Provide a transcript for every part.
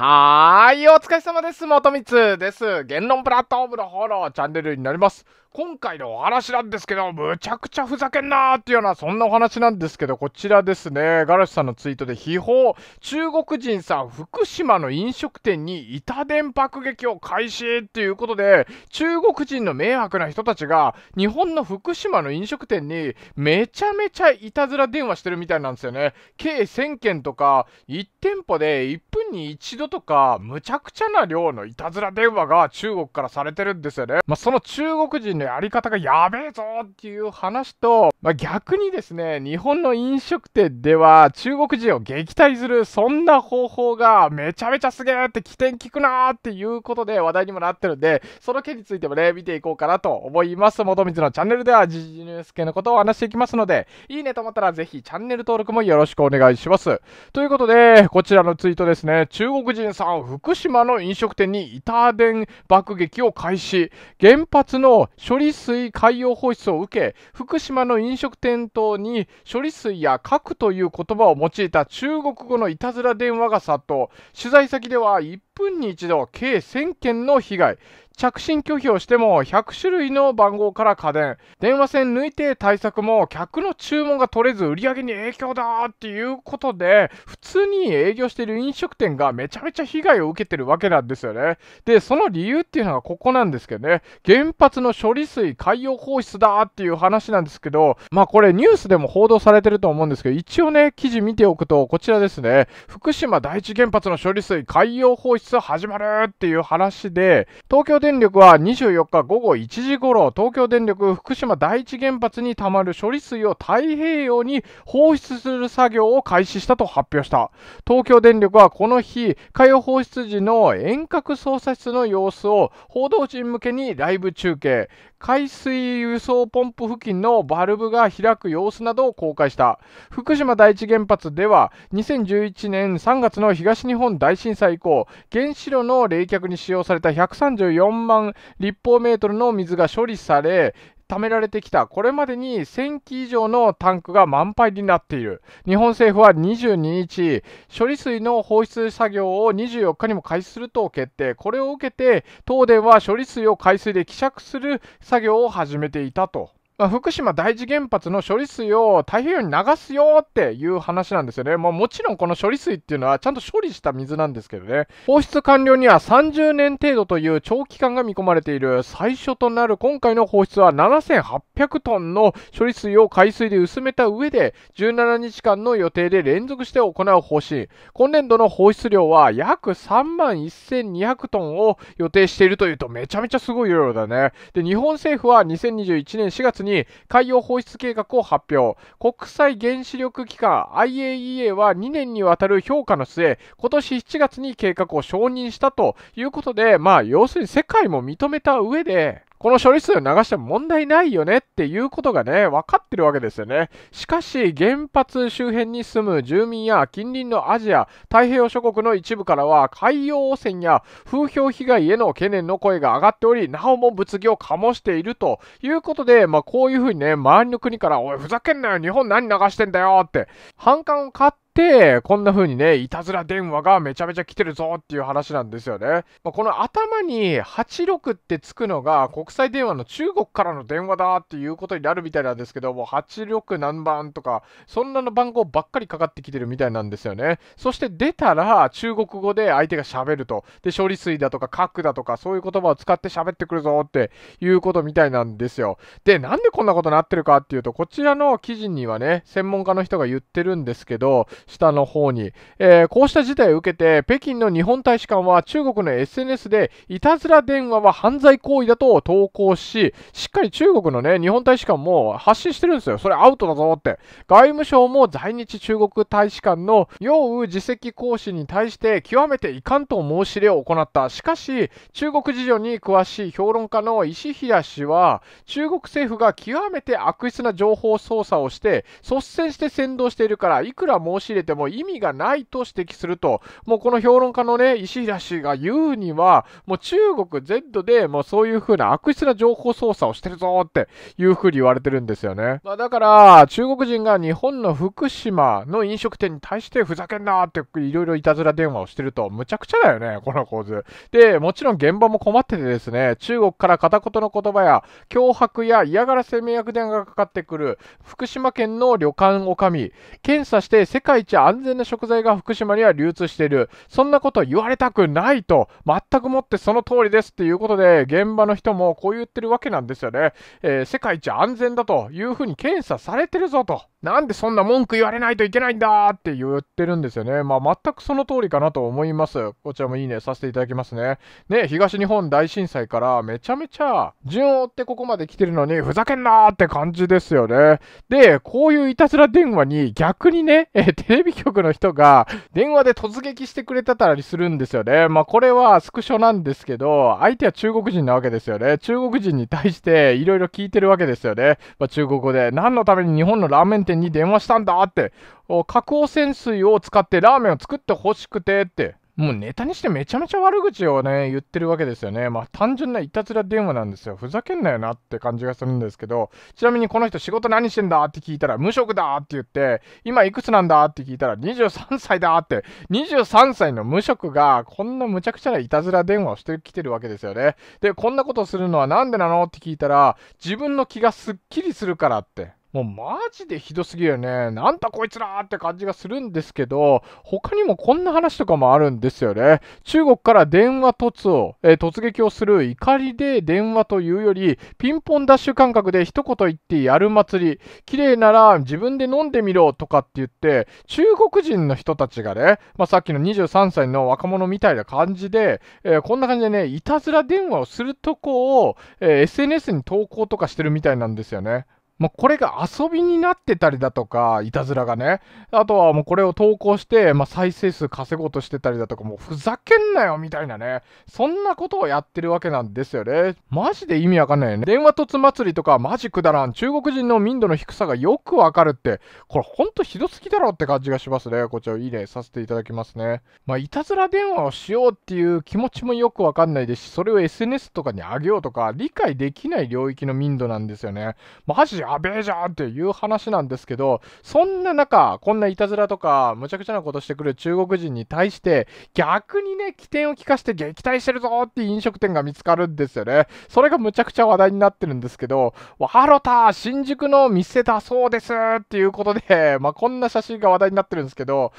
はーい、お疲れ様です。元光です。言論プラットフォームのフォローチャンネルになります。今回のお話なんですけど、むちゃくちゃふざけんなーっていうような、そんなお話なんですけど、こちらですね、ガラシさんのツイートで、秘宝、中国人さん、福島の飲食店に板電爆撃を開始っていうことで、中国人の迷惑な人たちが、日本の福島の飲食店に、めちゃめちゃいたずら電話してるみたいなんですよね。計1000件とか、1店舗で1分に1度とか、むちゃくちゃな量のいたずら電話が中国からされてるんですよね。まあ、その中国人のやり方がやべえぞっていう話と、まあ、逆にですね、日本の飲食店では中国人を撃退する、そんな方法がめちゃめちゃすげえって起点聞くなーっていうことで話題にもなってるんで、その件についてもね、見ていこうかなと思います。元水のチャンネルでは時事ニュース系のことを話していきますので、いいねと思ったらぜひチャンネル登録もよろしくお願いします。ということで、こちらのツイートですね、中国人さん、福島の飲食店にイター爆撃を開始。原発の処理水海洋放出を受け福島の飲食店等に処理水や核という言葉を用いた中国語のいたずら電話が殺到取材先では1分に1度計1000件の被害着信拒否をしても100種類の番号から家電電話線抜いて対策も客の注文が取れず売り上げに影響だっていうことで普通に営業している飲食店がめちゃめちゃ被害を受けてるわけなんですよねでその理由っていうのがここなんですけどね原発の処理水海洋放出だっていう話なんですけどまあこれニュースでも報道されてると思うんですけど一応ね記事見ておくとこちらですね福島第一原発の処理水海洋放出始まるっていう話で東京電電力は24日午後1時ごろ、東京電力福島第一原発にたまる処理水を太平洋に放出する作業を開始したと発表した。東京電力はこの日、海洋放出時の遠隔操作室の様子を報道陣向けにライブ中継。海水輸送ポンプ付近のバルブが開く様子などを公開した福島第一原発では2011年3月の東日本大震災以降原子炉の冷却に使用された134万立方メートルの水が処理され貯められてきた、これまでに1000基以上のタンクが満杯になっている、日本政府は22日、処理水の放出作業を24日にも開始すると決定、これを受けて東電は処理水を海水で希釈する作業を始めていたと。福島第一原発の処理水を太平洋に流すよっていう話なんですよね。もうもちろんこの処理水っていうのはちゃんと処理した水なんですけどね。放出完了には30年程度という長期間が見込まれている。最初となる今回の放出は7800トンの処理水を海水で薄めた上で17日間の予定で連続して行う方針。今年度の放出量は約3万1200トンを予定しているというとめちゃめちゃすごい量だね。で、日本政府は2021年4月にに海洋放出計画を発表国際原子力機関 IAEA は2年にわたる評価の末今年7月に計画を承認したということでまあ要するに世界も認めた上でこの処理水を流しても問題ないよねっていうことがね、分かってるわけですよね。しかし、原発周辺に住む住民や近隣のアジア、太平洋諸国の一部からは、海洋汚染や風評被害への懸念の声が上がっており、なおも物議を醸しているということで、まあ、こういうふうにね、周りの国から、おい、ふざけんなよ、日本何流してんだよって、反感を買って、て、こんな風にね、いたずら電話がめちゃめちゃ来てるぞっていう話なんですよね。まあ、この頭に86ってつくのが国際電話の中国からの電話だっていうことになるみたいなんですけども、86何番とか、そんなの番号ばっかりかかってきてるみたいなんですよね。そして出たら中国語で相手が喋ると。で、処理水だとか核だとかそういう言葉を使って喋ってくるぞっていうことみたいなんですよ。で、なんでこんなことになってるかっていうと、こちらの記事にはね、専門家の人が言ってるんですけど、下の方に、えー、こうした事態を受けて北京の日本大使館は中国の SNS でいたずら電話は犯罪行為だと投稿ししっかり中国のね日本大使館も発信してるんですよそれアウトだぞって外務省も在日中国大使館の楊う自席行使に対して極めて遺憾と申し入れを行ったしかし中国事情に詳しい評論家の石平氏は中国政府が極めて悪質な情報操作をして率先して扇動しているからいくら申し入れれても意味がないと指摘すると、もうこの評論家のね、石田氏が言うには、もう中国全土でもうそういうふうな悪質な情報操作をしてるぞっていうふうに言われてるんですよね。まあ、だから、中国人が日本の福島の飲食店に対してふざけんなっていろいろいたずら電話をしてると、むちゃくちゃだよね、この構図。で、もちろん現場も困っててですね、中国から片言の言葉や脅迫や嫌がらせ迷惑電話がかかってくる福島県の旅館おかみ、検査して世界一安全な食材が福島には流通している。そんなこと言われたくないと、全くもってその通りですっていうことで、現場の人もこう言ってるわけなんですよね。えー、世界一安全だというふうに検査されてるぞと。なんでそんな文句言われないといけないんだって言ってるんですよね。まあ、全くその通りかなと思います。こちらもいいねさせていただきますね。ね、東日本大震災からめちゃめちゃ順を追ってここまで来てるのに、ふざけんなーって感じですよね。で、こういういたずら電話に逆にね、えー、テレビ局の人が電話で突撃してくれてたりするんですよね。まあ、これはスクショなんですけど、相手は中国人なわけですよね。中国人に対していろいろ聞いてるわけですよね。まあ、中国語で、何のために日本のラーメン店に電話したんだって、核汚染水を使ってラーメンを作ってほしくてって。もうネタにしてめちゃめちゃ悪口をね、言ってるわけですよね。まあ単純ないたずら電話なんですよ。ふざけんなよなって感じがするんですけど、ちなみにこの人仕事何してんだって聞いたら、無職だって言って、今いくつなんだって聞いたら、23歳だって、23歳の無職がこんなむちゃくちゃないたずら電話をしてきてるわけですよね。で、こんなことするのはなんでなのって聞いたら、自分の気がすっきりするからって。もうマジでひどすぎるよね。なんだこいつらって感じがするんですけど、他にもこんな話とかもあるんですよね。中国から電話突を、えー、突撃をする怒りで電話というより、ピンポンダッシュ感覚で一言言ってやる祭り、綺麗なら自分で飲んでみろとかって言って、中国人の人たちがね、まあ、さっきの23歳の若者みたいな感じで、えー、こんな感じでね、いたずら電話をするとこを、えー、SNS に投稿とかしてるみたいなんですよね。まあ、これが遊びになってたりだとか、いたずらがね。あとはもうこれを投稿して、まあ、再生数稼ごうとしてたりだとか、もうふざけんなよみたいなね。そんなことをやってるわけなんですよね。マジで意味わかんないよね。電話突祭りとか、マジくだらん。中国人の民度の低さがよくわかるって、これほんとひどすぎだろって感じがしますね。こちらいいねさせていただきますね。まあ、いたずら電話をしようっていう気持ちもよくわかんないですし、それを SNS とかに上げようとか、理解できない領域の民度なんですよね。マジやべえじゃんっていう話なんですけど、そんな中、こんないたずらとか、むちゃくちゃなことしてくる中国人に対して、逆にね、起点を利かして撃退してるぞっていう飲食店が見つかるんですよね。それがむちゃくちゃ話題になってるんですけど、わろた、新宿の店だそうですっていうことで、まあ、こんな写真が話題になってるんですけど、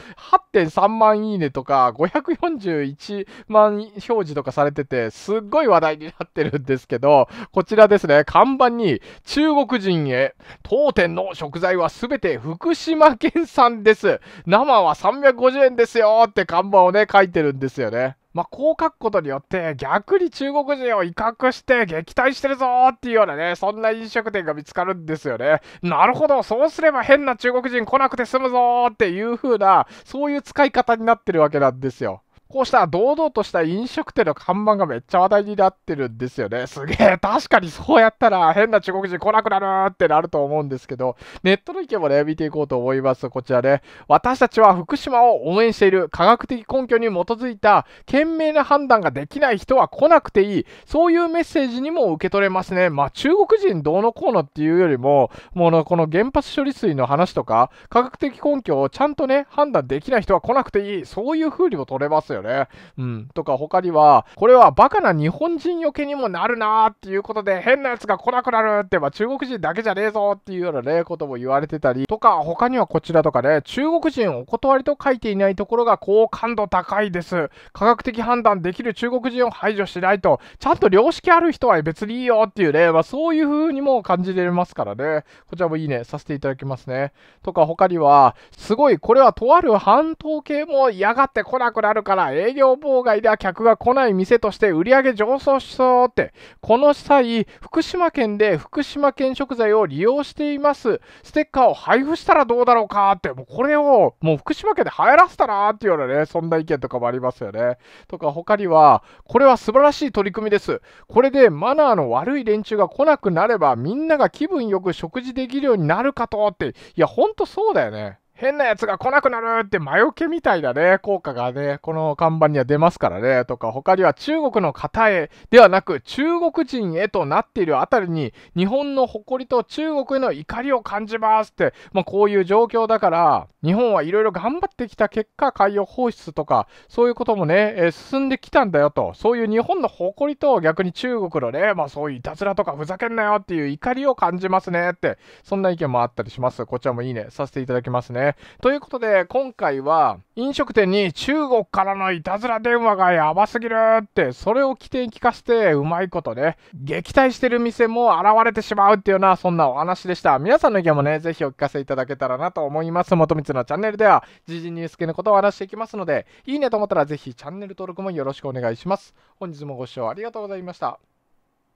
8.3万いいねとか、541万表示とかされてて、すっごい話題になってるんですけど、こちらですね、看板に、中国人へえ当店の食材は全て福島県産です。生は350円ですよって看板をね、書いてるんですよね。まあ、こう書くことによって逆に中国人を威嚇して撃退してるぞっていうようなね、そんな飲食店が見つかるんですよね。なるほど、そうすれば変な中国人来なくて済むぞっていう風な、そういう使い方になってるわけなんですよ。こうした堂々とした飲食店の看板がめっちゃ話題になってるんですよね。すげえ、確かにそうやったら変な中国人来なくなるってなると思うんですけど、ネットの意見もね、見ていこうと思います。こちらね。私たちは福島を応援している科学的根拠に基づいた賢明な判断ができない人は来なくていい。そういうメッセージにも受け取れますね。まあ中国人どうのこうのっていうよりも、もうこの原発処理水の話とか、科学的根拠をちゃんとね、判断できない人は来なくていい。そういう風にも取れますよよね。うん。とか他には、これはバカな日本人よけにもなるなーっていうことで変なやつが来なくなるって、まあ中国人だけじゃねえぞっていうようなね、ことも言われてたり、とか他にはこちらとかね、中国人お断りと書いていないところが好感度高いです。科学的判断できる中国人を排除しないと、ちゃんと良識ある人は別にいいよっていうね、まあそういう風にも感じれますからね。こちらもいいね、させていただきますね。とか他には、すごい、これはとある半島系もやがって来なくなるから、営業妨害では客が来ない店として売り上げ上昇しそうって、この際、福島県で福島県食材を利用しています、ステッカーを配布したらどうだろうかって、もうこれをもう福島県で流行らせたらっていうようなね、そんな意見とかもありますよね。とか他には、これは素晴らしい取り組みです。これでマナーの悪い連中が来なくなれば、みんなが気分よく食事できるようになるかとって、いや、ほんとそうだよね。変なやつが来なくなるって魔除けみたいだね、効果がね、この看板には出ますからね、とか、他には中国の方へではなく、中国人へとなっているあたりに、日本の誇りと中国への怒りを感じますって、まあ、こういう状況だから、日本はいろいろ頑張ってきた結果、海洋放出とか、そういうこともね、えー、進んできたんだよと、そういう日本の誇りと逆に中国のね、まあそういういたずらとかふざけんなよっていう怒りを感じますねって、そんな意見もあったりします。こちらもいいね、させていただきますね。ということで、今回は、飲食店に中国からのいたずら電話がやばすぎるって、それを起点聞かせて、うまいことね、撃退してる店も現れてしまうっていうような、そんなお話でした。皆さんの意見もね、ぜひお聞かせいただけたらなと思います。元光のチャンネルでは、時事ニュース系のことを話していきますので、いいねと思ったらぜひチャンネル登録もよろしくお願いします。本日もご視聴ありがとうございました。